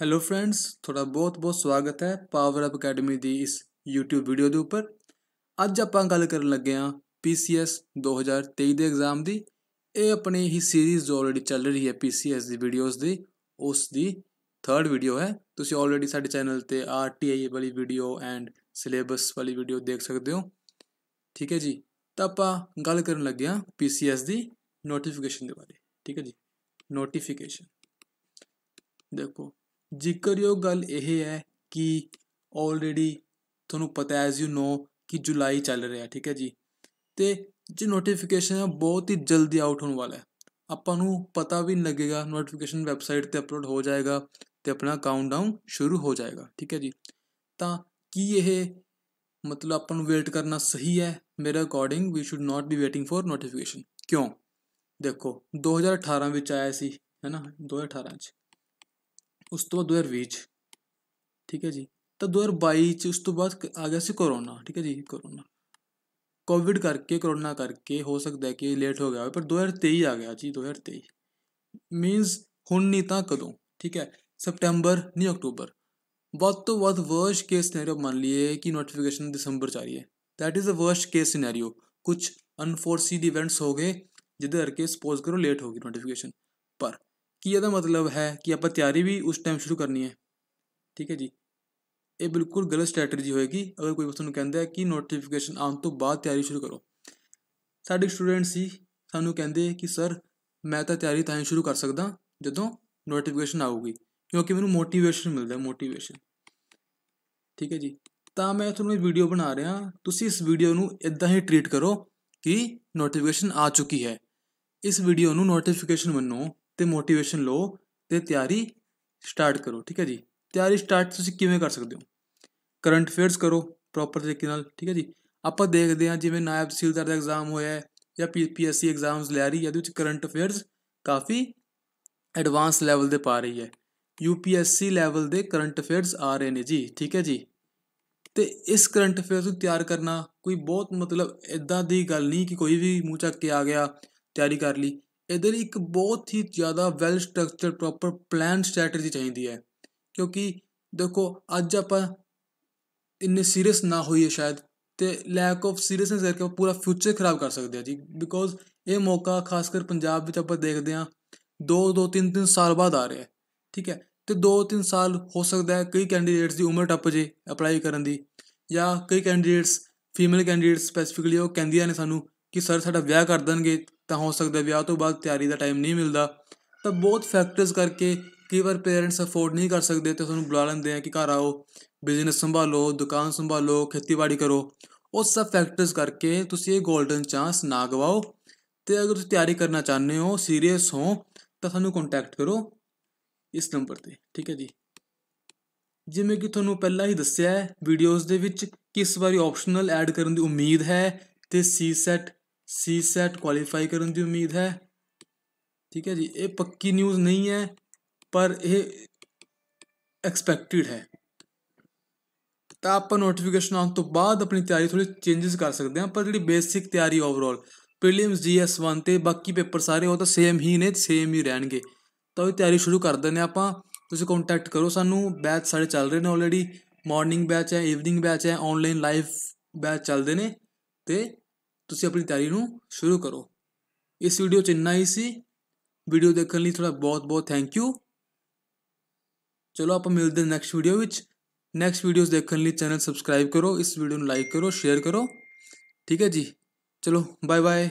hello friends ਤੁਹਾਡਾ ਬਹੁਤ-ਬਹੁਤ ਸਵਾਗਤ ਹੈ ਪਾਵਰ ਅਪ ਅਕੈਡਮੀ ਦੀ ਇਸ YouTube ਵੀਡੀਓ ਦੇ ਉੱਪਰ ਅੱਜ ਆਪਾਂ ਗੱਲ ਕਰਨ ਲੱਗੇ ਹਾਂ PCS 2023 ਦੇ ਐਗਜ਼ਾਮ ਦੀ ਇਹ ਆਪਣੀ ਹੀ ਸੀਰੀਜ਼ ਜੋ ਆਲਰੇਡੀ ਚੱਲ ਰਹੀ ਹੈ PCS ਦੀ ਵੀਡੀਓਜ਼ ਦੀ ਉਸ ਦੀ ਥਰਡ ਵੀਡੀਓ ਹੈ ਤੁਸੀਂ ਆਲਰੇਡੀ ਸਾਡੇ ਚੈਨਲ ਤੇ RTI ਵਾਲੀ ਵੀਡੀਓ ਐਂਡ ਸਿਲੇਬਸ ਵਾਲੀ ਵੀਡੀਓ ਦੇਖ ਸਕਦੇ ਹੋ ਠੀਕ ਹੈ ਜੀ ਤਾਂ ਆਪਾਂ ਗੱਲ ਕਰਨ ਲੱਗੇ ਹਾਂ PCS ਦੀ ਨੋਟੀਫਿਕੇਸ਼ਨ ਦੇ ਬਾਰੇ ਠੀਕ ਹੈ ਜੀ ਨੋਟੀਫਿਕੇਸ਼ਨ ਦੇਖੋ ਜ਼ਿਕਰਯੋਗ ਗੱਲ ਇਹ ਹੈ ਕਿ ਆਲਰੇਡੀ ਤੁਹਾਨੂੰ ਪਤਾ ਐਜ਼ ਯੂ نو ਕਿ ਜੁਲਾਈ ਚੱਲ ਰਿਹਾ ਠੀਕ ਹੈ ਜੀ ਤੇ ਜੋ ਨੋਟੀਫਿਕੇਸ਼ਨ ਹੈ ਬਹੁਤ ਹੀ ਜਲਦੀ ਆਊਟ ਹੋਣ ਵਾਲਾ ਹੈ ਆਪਾਂ ਨੂੰ ਪਤਾ ਵੀ ਲੱਗੇਗਾ ਨੋਟੀਫਿਕੇਸ਼ਨ ਵੈਬਸਾਈਟ ਤੇ ਅਪਲੋਡ ਹੋ ਜਾਏਗਾ ਤੇ ਆਪਣਾ ਕਾਊਂਟਡਾਊਨ ਸ਼ੁਰੂ ਹੋ ਜਾਏਗਾ ਠੀਕ ਹੈ ਜੀ ਤਾਂ ਕੀ ਇਹ ਮਤਲਬ ਆਪਾਂ ਨੂੰ ਵੇਟ ਕਰਨਾ ਸਹੀ ਹੈ ਮੇਰੇ according we should not be waiting for notification ਕਿਉਂ ਦੇਖੋ 2018 ਵਿੱਚ ਆਇਆ ਸੀ ਹੈਨਾ 2018 ਚ ਉਸ ਤੋਂ ਬਾਅਦ 2020 'ਚ ਠੀਕ ਹੈ ਜੀ ਤਾਂ 2022 'ਚ ਉਸ ਤੋਂ ਬਾਅਦ ਆ ਗਿਆ ਸੀ ਕਰੋਨਾ ਠੀਕ ਹੈ ਜੀ ਕਰੋਨਾ ਕੋਵਿਡ ਕਰਕੇ ਕਰੋਨਾ ਕਰਕੇ ਹੋ ਸਕਦਾ ਹੈ ਕਿ ਲੇਟ ਹੋ ਗਿਆ ਪਰ 2023 ਆ ਗਿਆ ਜੀ 2023 ਮੀਨਸ ਹੁਣ ਨਹੀਂ ਤਾਂ ਕਦੋਂ ਠੀਕ ਹੈ ਸਪਟੈਂਬਰ ਨਹੀਂ ਅਕਤੂਬਰ ਵੱਧ ਤੋਂ ਵੱਧ ਵਰਸਟ ਕੇਸ ਸਿਨੈਰੀਓ ਮੰਨ ਲਈਏ ਕਿ ਨੋਟੀਫਿਕੇਸ਼ਨ ਦਸੰਬਰ ਚ ਆ ਰਹੀ ਹੈ that is a worst case scenario ਕੁਝ ਅਨਫੋਰਸੀਡ ਇਵੈਂਟਸ ਹੋ ਗਏ ਜਿਹਦੇ ਕਰਕੇ ਸਪੋਜ਼ ਕਰੋ ਲੇਟ ਹੋ ਗਈ ਨੋਟੀਫਿਕੇਸ਼ਨ ਪਰ ਕਿ ਇਹਦਾ ਮਤਲਬ ਹੈ ਕਿ ਆਪਾਂ ਤਿਆਰੀ ਵੀ ਉਸ ਟਾਈਮ ਸ਼ੁਰੂ ਕਰਨੀ ਹੈ ਠੀਕ ਹੈ ਜੀ ਇਹ ਬਿਲਕੁਲ ਗਲਤ ਸਟ੍ਰੈਟਜੀ ਹੋਏਗੀ ਅਗਰ ਕੋਈ ਤੁਹਾਨੂੰ ਕਹਿੰਦਾ ਹੈ ਕਿ ਨੋਟੀਫਿਕੇਸ਼ਨ ਆਉਣ ਤੋਂ ਬਾਅਦ ਤਿਆਰੀ ਸ਼ੁਰੂ ਕਰੋ ਸਾਡੇ ਸਟੂਡੈਂਟ ਸੀ ਸਾਨੂੰ ਕਹਿੰਦੇ ਕਿ ਸਰ ਮੈਂ ਤਾਂ ਤਿਆਰੀ ਤਾਂ ਹੀ ਸ਼ੁਰੂ ਕਰ ਸਕਦਾ ਜਦੋਂ ਨੋਟੀਫਿਕੇਸ਼ਨ ਆਊਗੀ ਕਿਉਂਕਿ ਮੈਨੂੰ ਮੋਟੀਵੇਸ਼ਨ ਮਿਲਦਾ ਹੈ ਮੋਟੀਵੇਸ਼ਨ ਠੀਕ ਹੈ ਜੀ ਤਾਂ ਮੈਂ ਤੁਹਾਨੂੰ ਇਹ ਵੀਡੀਓ ਬਣਾ ਰਿਹਾ ਤੁਸੀਂ ਇਸ ਵੀਡੀਓ ਨੂੰ ਇਦਾਂ ਹੀ ਟ੍ਰੀਟ ਕਰੋ ਕਿ ਨੋਟੀਫਿਕੇਸ਼ਨ ਆ ਚੁੱਕੀ ਹੈ ਇਸ ਵੀਡੀਓ ਨੂੰ ਨੋਟੀਫਿਕੇਸ਼ਨ ਮੰਨੋ ਤੇ ਮੋਟੀਵੇਸ਼ਨ ਲਓ ਤੇ ਤਿਆਰੀ ਸਟਾਰਟ ਕਰੋ ਠੀਕ ਹੈ ਜੀ ਤਿਆਰੀ ਸਟਾਰਟ ਤੁਸੀਂ ਕਿਵੇਂ ਕਰ ਸਕਦੇ ਹੋ ਕਰੰਟ ਅਫੇਅਰਸ ਕਰੋ ਪ੍ਰੋਪਰ ਤਰੀਕੇ ਨਾਲ ਠੀਕ ਹੈ ਜੀ ਆਪਾਂ ਦੇਖਦੇ ਹਾਂ ਜਿਵੇਂ ਨਾਇਬ ਤਹਿਸੀਲਦਾਰ ਦਾ ਐਗਜ਼ਾਮ ਹੋਇਆ ਹੈ ਜਾਂ ਪੀਪੀਐਸਸੀ ਐਗਜ਼ਾਮਸ ਲੈ ਰਹੀ ਹੈ ਉਹਦੇ ਵਿੱਚ ਕਰੰਟ ਅਫੇਅਰਸ ਕਾਫੀ ਐਡਵਾਂਸ ਲੈਵਲ ਦੇ ਪਾ ਰਹੀ ਹੈ ਯੂਪੀਐਸਸੀ ਲੈਵਲ ਦੇ ਕਰੰਟ ਅਫੇਅਰਸ ਆ ਰਹੇ ਨੇ ਜੀ ਠੀਕ ਹੈ ਜੀ ਤੇ ਇਸ ਕਰੰਟ ਅਫੇਅਰਸ ਨੂੰ ਤਿਆਰ ਕਰਨਾ ਕੋਈ ਬਹੁਤ ਮਤਲਬ ਇਦਾਂ ਦੀ ਗੱਲ ਨਹੀਂ ਕਿ ਕੋਈ ਵੀ ਮੂੰਹ ਚੱਕ ਕੇ ਆ ਗਿਆ ਤਿਆਰੀ ਕਰ ਲਈ ਇਹਦੇ ਲਈ ਇੱਕ ਬਹੁਤ ਹੀ ਜ਼ਿਆਦਾ well structure proper plan strategy ਚਾਹੀਦੀ ਹੈ ਕਿਉਂਕਿ ਦੇਖੋ ਅੱਜ ਆਪਾਂ ਇੰਨੇ ਸੀਰੀਅਸ ਨਾ ਹੋਈਏ ਸ਼ਾਇਦ ਤੇ ਲੈਕ ਆਫ ਸੀਰੀਅਸਨੈਸ ਕਰਕੇ ਪੂਰਾ ਫਿਊਚਰ ਖਰਾਬ ਕਰ ਸਕਦੇ ਆ ਜੀ ਬਿਕੋਜ਼ ਇਹ ਮੌਕਾ ਖਾਸ ਕਰ ਪੰਜਾਬ ਵਿੱਚ ਆਪਾਂ ਦੇਖਦੇ ਆ 2 2 3 3 ਸਾਲ ਬਾਅਦ ਆ ਰਿਹਾ ਠੀਕ ਹੈ ਤੇ 2 3 ਸਾਲ ਹੋ ਸਕਦਾ ਹੈ ਕਈ ਕੈਂਡੀਡੇਟਸ ਦੀ ਉਮਰ ਟੱਪ ਜੇ ਅਪਲਾਈ ਕਰਨ ਦੀ ਜਾਂ ਕਈ ਕੈਂਡੀਡੇਟਸ ਫੀਮੇਲ ਕੈਂਡੀਡੇਟਸ ਸਪੈਸੀਫਿਕਲੀ ਉਹ ਕਹਿੰਦੀਆਂ ਨੇ ਸਾਨੂੰ ਕਿ ਸਰ ਸਾਡਾ ਵਿਆਹ ਕਰ ਦੇਣਗੇ ਤਾਂ ਹੋ ਸਕਦਾ ਵਿਆਹ ਤੋਂ ਬਾਅਦ ਤਿਆਰੀ ਦਾ ਟਾਈਮ ਨਹੀਂ ਮਿਲਦਾ ਤਾਂ ਬਹੁਤ ਫੈਕਟਰਸ ਕਰਕੇ ਕਈ ਵਾਰ ਪੇਰੈਂਟਸ ਅਫੋਰਡ ਨਹੀਂ ਕਰ ਸਕਦੇ ਤੇ ਤੁਹਾਨੂੰ ਬੁਲਾ ਲੈਂਦੇ ਆ ਕਿ ਘਰ ਆਓ ਬਿਜ਼ਨਸ ਸੰਭਾਲੋ ਦੁਕਾਨ ਸੰਭਾਲੋ ਖੇਤੀਬਾੜੀ ਕਰੋ ਉਹ ਸਭ ਫੈਕਟਰਸ ਕਰਕੇ ਤੁਸੀਂ ਇਹ 골ਡਨ ਚਾਂਸ ਨਾ ਗਵਾਓ ਤੇ ਅਗਰ ਤੁਸੀਂ ਤਿਆਰੀ ਕਰਨਾ ਚਾਹੁੰਦੇ ਹੋ ਸੀਰੀਅਸ ਹੋ ਤਾਂ ਸਾਨੂੰ ਕੰਟੈਕਟ ਕਰੋ ਇਸ ਨੰਬਰ ਤੇ ਠੀਕ ਹੈ ਜੀ ਜਿਵੇਂ ਕਿ ਤੁਹਾਨੂੰ ਪਹਿਲਾਂ ਹੀ ਦੱਸਿਆ ਹੈ ਵੀਡੀਓਜ਼ ਦੇ ਵਿੱਚ ਕਿਸ ਵਾਰੀ ਆਪਸ਼ਨਲ ਐਡ ਕਰਨ ਦੀ ਉਮੀਦ ਹੈ ਤੇ C SAT C SAT qualify ਕਰਨ ਦੀ ਉਮੀਦ ਹੈ ਠੀਕ ਹੈ ਜੀ ਇਹ ਪੱਕੀ ਨਿਊਜ਼ ਨਹੀਂ ਹੈ ਪਰ ਇਹ ਐਕਸਪੈਕਟਿਡ ਹੈ ਤਾਂ ਆਪਾਂ ਨੋਟੀਫਿਕੇਸ਼ਨ ਆਉਣ ਤੋਂ ਬਾਅਦ ਆਪਣੀ ਤਿਆਰੀ ਥੋੜੀ ਚੇਂजेस ਕਰ ਸਕਦੇ ਹਾਂ ਪਰ ਜਿਹੜੀ ਬੇਸਿਕ ਤਿਆਰੀ ਓਵਰਆਲ ਪ੍ਰੀਲਿਮਸ 1 ਤੇ ਬਾਕੀ ਪੇਪਰ ਸਾਰੇ ਉਹ ਤਾਂ ਸੇਮ ਹੀ ਨੇ ਸੇਮ ਹੀ ਰਹਿਣਗੇ ਤਾਂ ਉਹ ਤਿਆਰੀ ਸ਼ੁਰੂ ਕਰ ਦਿੰਦੇ ਆਪਾਂ ਤੁਸੀਂ ਕੰਟੈਕਟ ਕਰੋ ਸਾਨੂੰ ਬੈਚ ਸਾਡੇ ਚੱਲ ਰਹੇ ਨੇ ਆਲਰੇਡੀ ਮਾਰਨਿੰਗ ਬੈਚ ਹੈ ਈਵਨਿੰਗ ਬੈਚ ਹੈ ਆਨਲਾਈਨ ਲਾਈਵ ਬੈਚ ਚੱਲਦੇ ਨੇ ਤੇ ਤੁਸੀਂ ਆਪਣੀ ਤਿਆਰੀ ਨੂੰ ਸ਼ੁਰੂ ਕਰੋ ਇਸ ਵੀਡੀਓ ਚ ਇੰਨਾ ਹੀ ਸੀ ਵੀਡੀਓ ਦੇਖਣ ਲਈ ਤੁਹਾਡਾ ਬਹੁਤ-ਬਹੁਤ ਥੈਂਕ ਯੂ ਚਲੋ ਆਪਾਂ ਮਿਲਦੇ ਨੈਕਸਟ ਵੀਡੀਓ ਵਿੱਚ ਨੈਕਸਟ ਵੀਡੀਓਜ਼ ਦੇਖਣ ਲਈ ਚੈਨਲ ਸਬਸਕ੍ਰਾਈਬ ਕਰੋ ਇਸ ਵੀਡੀਓ ਨੂੰ ਲਾਈਕ ਕਰੋ ਸ਼ੇਅਰ ਕਰੋ ਠੀਕ ਹੈ ਜੀ ਚਲੋ ਬਾਏ ਬਾਏ